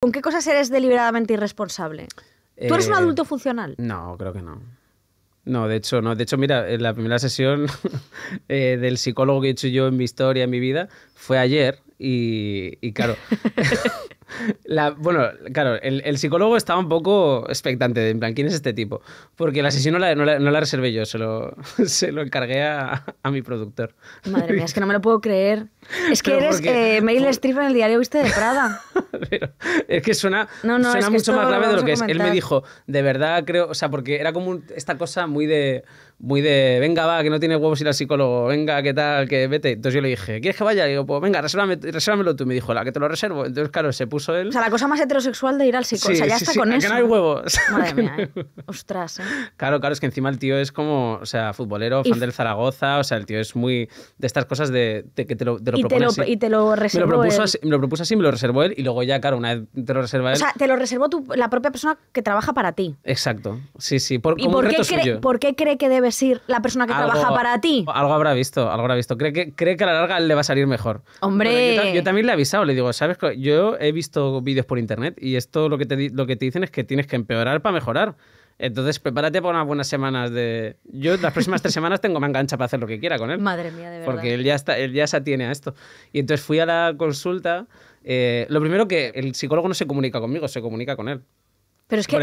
¿Con qué cosas eres deliberadamente irresponsable? ¿Tú eres un eh, adulto funcional? No, creo que no. No, de hecho, no. De hecho, mira, en la primera sesión eh, del psicólogo que he hecho yo en mi historia, en mi vida, fue ayer. y, y claro. La, bueno, claro, el, el, psicólogo estaba un poco expectante de, en plan, ¿quién es este tipo? Porque la sesión no la, no la, reservé yo, se lo, se lo encargué a, a, mi productor. Madre mía, es que no me lo puedo creer. Es que eres eh, Meryl en el diario Viste de Prada. es que suena, suena mucho más grave de lo que es. Él me dijo, de verdad creo, o sea, porque era como esta cosa muy de, muy de, venga, va, que no tiene huevos ir al psicólogo, venga, qué tal, que vete. Entonces yo le dije, ¿quieres que vaya? Y digo, pues venga, resérvamelo tú. me dijo, la que te lo reservo. Entonces, claro, se puso o sea, la cosa más heterosexual de ir al psicólogo. o sea, ya está con eso. no hay huevos. Madre mía, eh. Ostras. ¿eh? Claro, claro, es que encima el tío es como, o sea, futbolero, fan del Zaragoza, o sea, el tío es muy de estas cosas de, que te lo, propuso y te lo, reservó me lo, propuso Así, me lo propuso me lo reservó él y luego ya, claro, una vez te lo reserva él. O sea, te lo reservó tu, la propia persona que trabaja para ti. Exacto. Sí, sí. Por, ¿Y por, qué cree, que debes ir la persona que trabaja para ti? Algo habrá visto, algo habrá visto. Cree que, cree que a la larga le va a salir mejor. Hombre. yo, también le he avisado, le digo, ¿sabes? Yo he visto visto vídeos por internet y esto lo que, te, lo que te dicen es que tienes que empeorar para mejorar. Entonces, prepárate para unas buenas semanas de. Yo las próximas tres semanas tengo engancha para hacer lo que quiera con él. Madre mía, de verdad. Porque él ya, está, él ya se atiene a esto. Y entonces fui a la consulta. Eh, lo primero que el psicólogo no se comunica conmigo, se comunica con él. Pero es que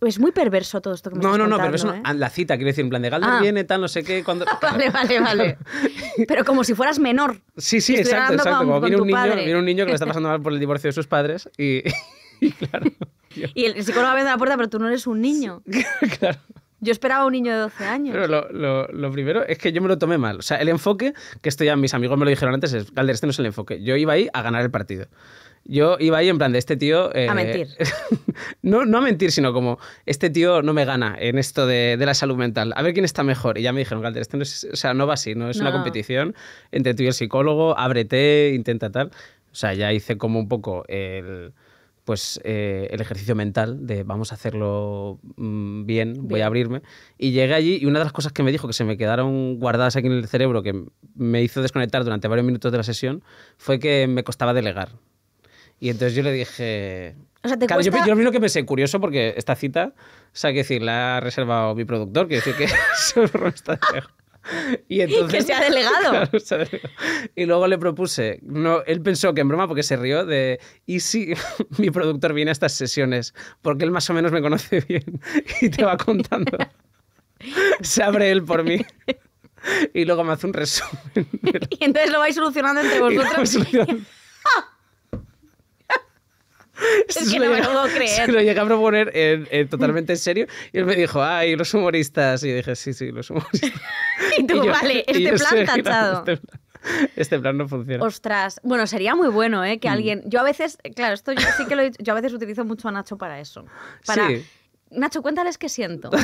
es, muy perverso todo esto que me No, no, no, pero es ¿eh? la cita, quiero decir, en plan de Galder ah. viene, tal, no sé qué, cuando... vale, vale, vale. pero como si fueras menor. Sí, sí, exacto, exacto. como viene un, niño, que le está pasando mal por el divorcio de sus padres y, y claro... y el psicólogo abre la puerta, pero tú no eres un niño. claro. Yo esperaba un niño de 12 años. Pero lo, primero es que yo me lo tomé mal. O sea, el enfoque, que esto ya mis amigos me lo dijeron antes, es, Galder, este no es el enfoque. Yo iba ahí a ganar el partido. Yo iba ahí en plan de este tío. Eh, a mentir. no, no a mentir, sino como este tío no me gana en esto de, la salud mental. A ver quién está mejor. Y ya me dijeron, Calder, esto no es, o sea, no va así, no es una competición entre tú y el psicólogo, ábrete, intenta tal. O sea, ya hice como un poco el pues eh, el ejercicio mental de vamos a hacerlo mm, bien, voy a abrirme. Y llegué allí y una de las cosas que me dijo que se me quedaron guardadas aquí en el cerebro, que me hizo desconectar durante varios minutos de la sesión, fue que me costaba delegar. Y entonces yo le dije... O sea, ¿te yo, lo lo que sé curioso, porque esta cita, o sea, que decir, la ha reservado mi productor, quiere decir que está Y entonces, que se ha delegado. Y luego le propuse, no, él pensó que en broma, porque se rió, de, ¿y si mi productor viene a estas sesiones? Porque él más o menos me conoce bien y te va contando. se abre él por mí. Y luego me hace un resumen. Y entonces lo vais solucionando entre vosotros. es que lo puedo creer. Se lo llegué a proponer totalmente en serio y él me dijo, ay, los humoristas. Y dije, sí, sí, los humoristas. y tú, vale, este, plan tachado. este plan no funciona. Ostras, bueno, sería muy bueno, ¿eh? Que mm. alguien. Yo a veces, claro, esto yo sí que lo he dicho, yo a veces utilizo mucho a Nacho para eso. Para, Nacho, cuéntales qué siento.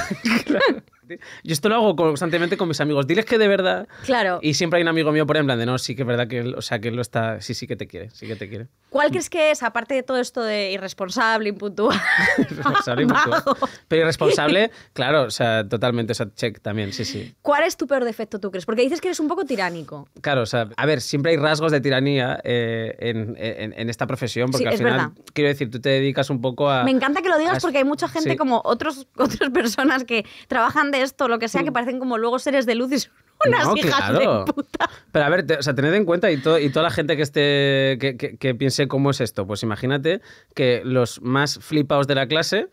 Yo esto lo hago constantemente con mis amigos. Diles que de verdad. Claro. Y siempre hay un amigo mío por ejemplo de no, sí que es verdad que, o sea, que él lo está. Sí, sí que te quiere, sí que te quiere. ¿Cuál crees que es, aparte de todo esto de irresponsable, impuntual? irresponsable, impuntual. Pero irresponsable, claro, o sea, totalmente, o sea, check también, sí, sí. ¿Cuál es tu peor defecto, tú crees? Porque dices que eres un poco tiránico. Claro, o sea, a ver, siempre hay rasgos de tiranía eh, en, en, esta profesión, porque al final, verdad. quiero decir, tú te dedicas un poco a. Me encanta que lo digas porque hay mucha gente como otros, otras personas que trabajan esto, lo que sea, que mm. parecen como luego seres de luz y son unas hijas de puta. Pero a ver, o sea, tened en cuenta y, y toda la gente que, esté, que, piense cómo es esto, pues imagínate que los más flipados de la clase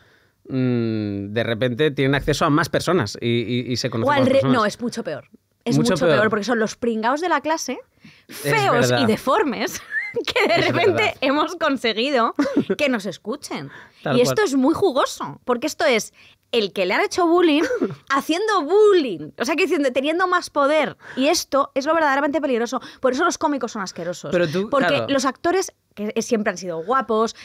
mm, de repente tienen acceso a más personas y, se conocen. No, es mucho peor. Es mucho, peor. porque son los pringados de la clase, feos y deformes, que de repente hemos conseguido que nos escuchen. y esto es muy jugoso, porque esto es el que le han hecho bullying haciendo bullying. O sea, que diciendo, teniendo más poder. Y esto es lo verdaderamente peligroso. Por eso los cómicos son asquerosos. porque los actores que siempre han sido guapos,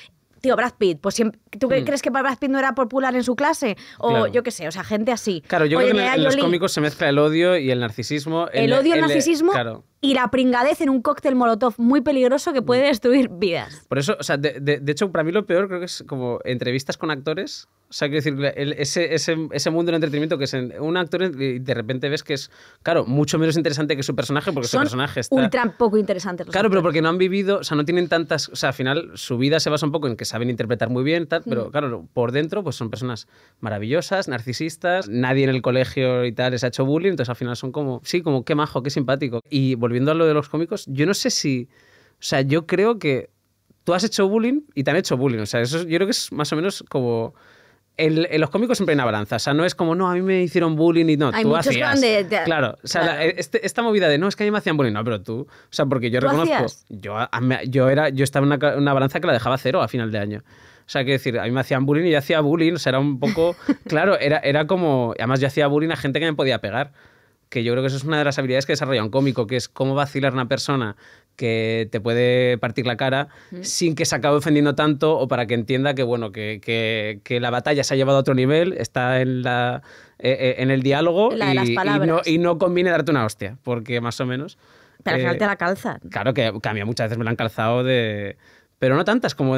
tío, Brad Pitt, pues ¿tú mm. crees que Brad Pitt no era popular en su clase? O yo qué sé, o sea, gente así. Claro, yo creo que en, los cómicos se mezcla el odio y el narcisismo. El, odio, el, el eh, narcisismo y la pringadez en un cóctel molotov muy peligroso que puede mm. destruir vidas. Por eso, o sea, de hecho, para mí lo peor creo que es como entrevistas con actores o sea, quiero decir, ese, ese, ese, mundo del entretenimiento que es un actor y de repente ves que es, claro, mucho menos interesante que su personaje porque Son su personaje está... ultra poco interesante. Claro, pero porque no han vivido, o sea, no tienen tantas... O sea, al final su vida se basa un poco en que saben interpretar muy bien, tal, pero claro, por dentro pues son personas maravillosas, narcisistas, nadie en el colegio y tal les ha hecho bullying, entonces al final son como, sí, como qué majo, qué simpático. Y volviendo a lo de los cómicos, yo no sé si... O sea, yo creo que tú has hecho bullying y te han hecho bullying. O sea, eso yo creo que es más o menos como el, eh, los cómicos siempre hay una balanza. O sea, no es como, no, a mí me hicieron bullying y no, tú hacías. claro, o sea, eh, este, esta movida de no, es que a mí me hacían bullying, no, pero tú, o sea, porque yo reconozco, yo, yo, era, yo estaba en una, balanza que la dejaba cero a final de año. O sea, que decir, a mí me hacían bullying y yo hacía bullying, o sea, era un poco, claro, era, era como, además yo hacía bullying a gente que me podía pegar que yo creo que eso es una de las habilidades que desarrolla un cómico, que es cómo vacilar a una persona que te puede partir la cara sin que se acabe ofendiendo tanto o para que entienda que, bueno, que, la batalla se ha llevado a otro nivel, está en, la, eh, eh, en el diálogo y, y, no, y no conviene darte una hostia, porque más o menos... Pero al final eh, te la calza Claro que, cambia a mí muchas veces me la han calzado de... Pero no tantas como,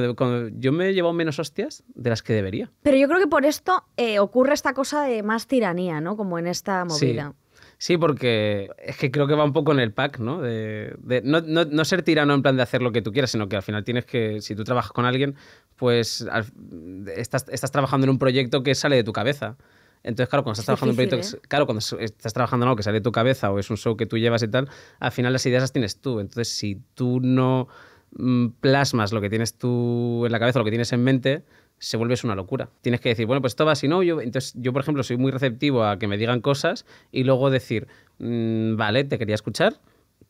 yo me he llevado menos hostias de las que debería. Pero yo creo que por esto ocurre esta cosa de más tiranía, ¿no? Como en esta movida. Sí, porque es que creo que va un poco en el pack, ¿no? De, no, ser tirano en plan de hacer lo que tú quieras, sino que al final tienes que, si tú trabajas con alguien, pues estás, estás, trabajando en un proyecto que sale de tu cabeza. Entonces, claro, cuando estás trabajando un proyecto, ¿eh? claro, cuando estás trabajando en algo que sale de tu cabeza o es un show que tú llevas y tal, al final las ideas las tienes tú. Entonces, si tú no mm, plasmas lo que tienes tú en la cabeza, lo que tienes en mente, se vuelves una locura. Tienes que decir, bueno, pues esto va si no. Yo, entonces, yo, por ejemplo, soy muy receptivo a que me digan cosas y luego decir, mm, vale, te quería escuchar,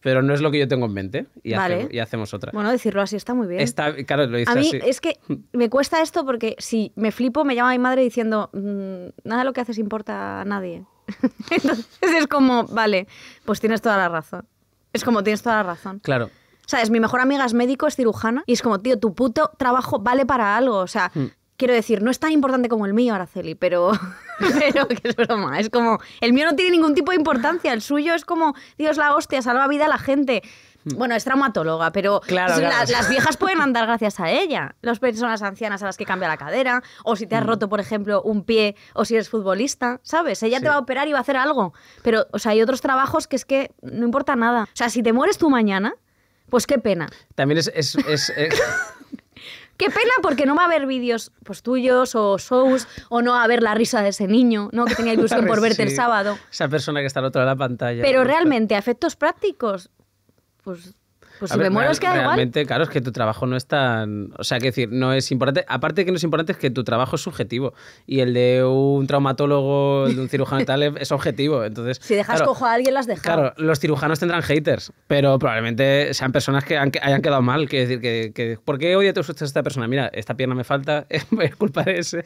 pero no es lo que yo tengo en mente y, hacemos, y hacemos otra. Bueno, decirlo así está muy bien. Está, claro, lo dices A mí es que me cuesta esto porque si me flipo, me llama mi madre diciendo, mm, nada de lo que haces importa a nadie. Entonces es como, vale, pues tienes toda la razón. Es como, tienes toda la razón. Claro. ¿Sabes? Mi mejor amiga es médico, es cirujana. Y es como, tío, tu puto trabajo vale para algo. O sea, mm. Quiero decir, no es tan importante como el mío, Araceli, pero, pero que es broma. Es como, el mío no tiene ningún tipo de importancia, el suyo es como, Dios la hostia, salva vida a la gente. Bueno, es traumatóloga, pero claro, las viejas pueden andar gracias a ella. Las personas ancianas a las que cambia la cadera, o si te has mm. roto, por ejemplo, un pie, o si eres futbolista, ¿sabes? Ella te va a operar y va a hacer algo. Pero, o sea, hay otros trabajos que es que no importa nada. O sea, si te mueres tú mañana, pues qué pena. También es... Qué pena porque no va a haber vídeos pues, tuyos o shows o no va a haber la risa de ese niño, ¿no? Que tenía ilusión por verte el sábado. Esa persona que está al otro lado de la pantalla. Pero pues, realmente, a efectos prácticos, pues pues que Realmente, claro, es que tu trabajo no es tan. O sea, que decir, no es importante. Aparte que no es importante, es que tu trabajo es subjetivo. Y el de un traumatólogo, de un cirujano tal, es objetivo. Entonces. Si dejas cojo a alguien, las dejas. Claro, los cirujanos tendrán haters, pero probablemente sean personas que hayan quedado mal. Quiero decir, que, que ¿por qué a esta persona? Mira, esta pierna me falta, es culpa de ese.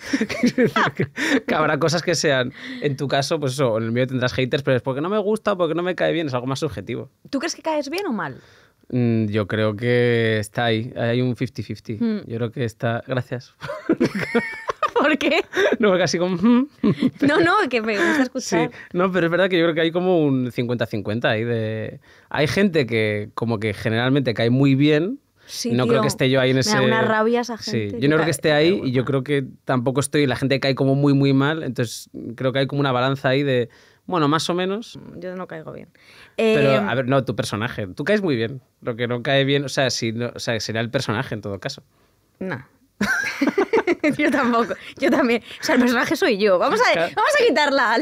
que habrá cosas que sean. En tu caso, pues eso, en el mío tendrás haters, pero es porque no me gusta o porque no me cae bien, es algo más subjetivo. ¿Tú crees que caes bien o mal? Mm, yo creo que está ahí. Hay un 50-50. Hmm. Yo creo que está. Gracias. ¿Por qué? No, casi como. Hmm. no, no, que me gusta escuchar. No, pero es verdad que yo creo que hay como un 50-50 ahí de. Hay gente que, como que generalmente cae muy bien. Sí, no creo que esté yo ahí en me ese. Da una rabia a gente. Sí, yo no creo que esté ahí y yo creo que tampoco estoy. La gente cae como muy, muy mal. Entonces, creo que hay como una balanza ahí de bueno, más o menos. Mm, yo no caigo bien. Pero, eh, a ver, no, tu personaje. Tú caes muy bien. Lo que no cae bien, o sea, si será el personaje en todo caso. No. yo tampoco. Yo también. O sea, el personaje soy yo. Vamos a, vamos a quitar la,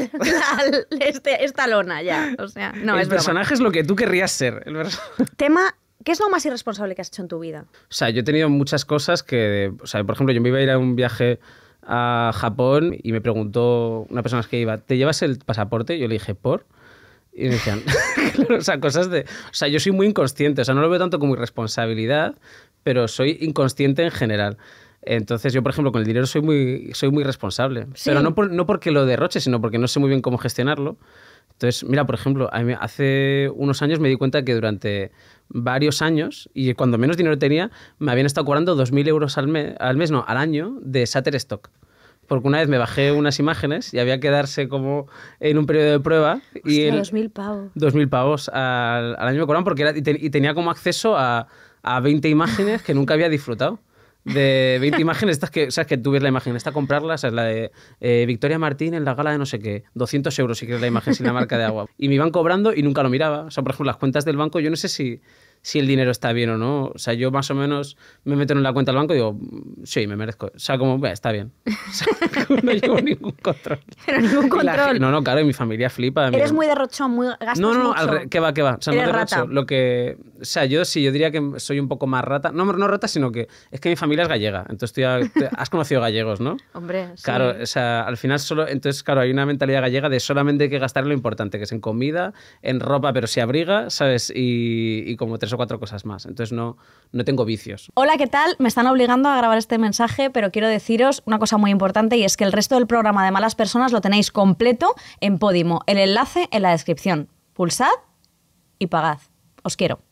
este, esta lona ya. O sea, no, el personaje es lo que tú querrías ser. Tema ¿Qué es lo más irresponsable que has hecho en tu vida? O sea, yo he tenido muchas cosas que, o sea, por ejemplo, yo me iba a ir a un viaje a Japón y me preguntó una persona que iba, ¿te llevas el pasaporte? Yo le dije, ¿por? Y me decían, o sea, cosas de... O sea, yo soy muy inconsciente, o sea, no lo veo tanto como irresponsabilidad, pero soy inconsciente en general. Entonces yo, por ejemplo, con el dinero soy muy, soy muy responsable. Pero no, no porque lo derroche, sino porque no sé muy bien cómo gestionarlo. Entonces, mira, por ejemplo, hace unos años me di cuenta que durante varios años, y cuando menos dinero tenía, me habían estado cobrando 2.000 euros al mes, al mes, no, al año, de Shutterstock porque una vez me bajé unas imágenes y había que darse como en un periodo de prueba. y el, 2.000 pavos. 2.000 pavos al, año me cobraban porque y, tenía como acceso a, a 20 imágenes que nunca había disfrutado de 20 imágenes, estas que, sabes que tú ves la imagen, esta comprarla, es la de eh, Victoria Martín en la gala de no sé qué, 200 euros si quieres la imagen sin la marca de agua. Y me iban cobrando y nunca lo miraba. O sea, por ejemplo, las cuentas del banco, yo no sé si si el dinero está bien o no. O sea, yo más o menos me meto en la cuenta del banco y digo, mm, sí, me merezco. O sea, como, está bien. O sea, no llevo ningún control. Pero ningún control. no, no, claro, mi familia flipa. Eres muy derrochón, muy gastoso No, no, qué va, qué va. O sea, no Lo que... O sea, yo sí, yo diría que soy un poco más rata. No, no rata, sino que es que mi familia es gallega. Entonces tú ya has conocido gallegos, ¿no? Hombre, Claro, o sea, al final solo... Entonces, claro, hay una mentalidad gallega de solamente que gastar lo importante, que es en comida, en ropa, pero si abriga, ¿sabes? Y, y como o cuatro cosas más. Entonces no, no tengo vicios. Hola, ¿qué tal? Me están obligando a grabar este mensaje, pero quiero deciros una cosa muy importante y es que el resto del programa de Malas Personas lo tenéis completo en Podimo. El enlace en la descripción. Pulsad y pagad. Os quiero.